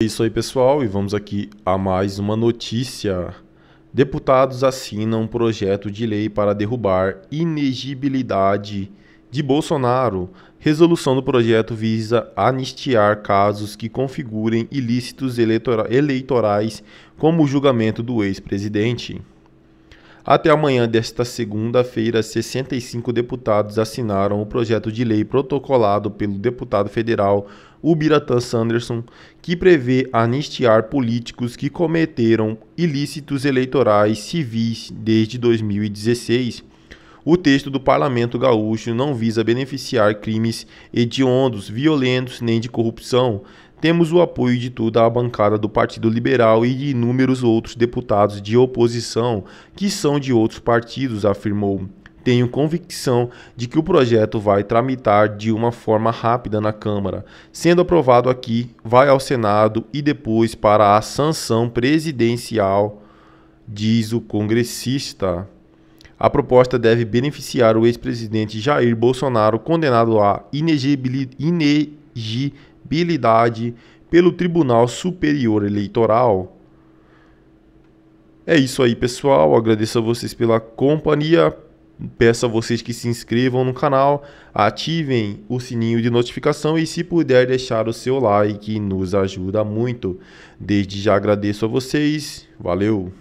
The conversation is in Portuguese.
É isso aí, pessoal, e vamos aqui a mais uma notícia. Deputados assinam um projeto de lei para derrubar inegibilidade de Bolsonaro. Resolução do projeto visa anistiar casos que configurem ilícitos eleitora eleitorais, como o julgamento do ex-presidente. Até amanhã desta segunda-feira, 65 deputados assinaram o projeto de lei protocolado pelo deputado federal Ubiratã Sanderson, que prevê anistiar políticos que cometeram ilícitos eleitorais civis desde 2016. O texto do parlamento gaúcho não visa beneficiar crimes hediondos, violentos nem de corrupção, temos o apoio de toda a bancada do Partido Liberal e de inúmeros outros deputados de oposição que são de outros partidos, afirmou. Tenho convicção de que o projeto vai tramitar de uma forma rápida na Câmara. Sendo aprovado aqui, vai ao Senado e depois para a sanção presidencial, diz o congressista. A proposta deve beneficiar o ex-presidente Jair Bolsonaro, condenado à inegibilidade elegibilidade pelo Tribunal Superior Eleitoral. É isso aí, pessoal. Agradeço a vocês pela companhia. Peço a vocês que se inscrevam no canal, ativem o sininho de notificação e, se puder, deixar o seu like, nos ajuda muito. Desde já agradeço a vocês. Valeu!